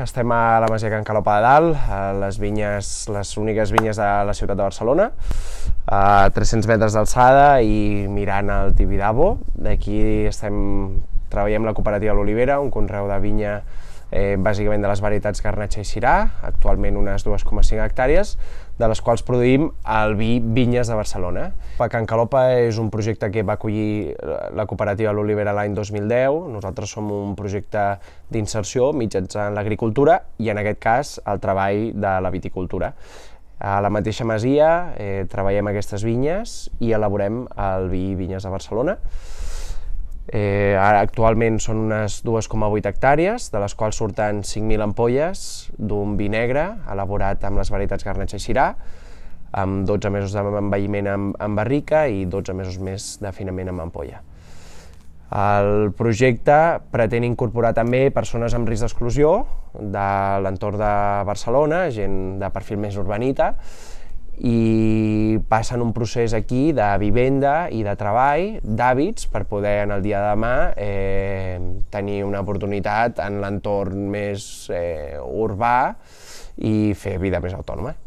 Estem a la Masia Can Calopa de Dalt, a les vinyes, les úniques vinyes de la ciutat de Barcelona, a 300 metres d'alçada i mirant el Tibidabo. D'aquí estem treballem la cooperativa L'Olivera, un conreu de vinya eh, bàsicament de les varietats garnatxa i Sirà, actualment unes 2,5 hectàrees, de les quals produïm el vi Vinyes de Barcelona. Can Calopa és un projecte que va acollir eh, la cooperativa L'Olivera l'any 2010. Nosaltres som un projecte d'inserció mitjançant l'agricultura i en aquest cas el treball de la viticultura. A la mateixa masia eh, treballem aquestes vinyes i elaborem el vi Vinyes de Barcelona Eh, ara, actualment són unes 2,8 hectàrees, de les quals surten 5.000 ampolles d'un vi negre elaborat amb les varietats Garnatxa i Xirà, amb 12 mesos d'envelliment en, amb barrica i 12 mesos més d'afinament amb ampolla. El projecte pretén incorporar també persones amb risc d'exclusió de l'entorn de Barcelona, gent de perfil més urbanita, i passen un procés aquí de vivenda i de treball, d'hàbits, per poder en el dia de demà eh, tenir una oportunitat en l'entorn més eh, urbà i fer vida més autònoma.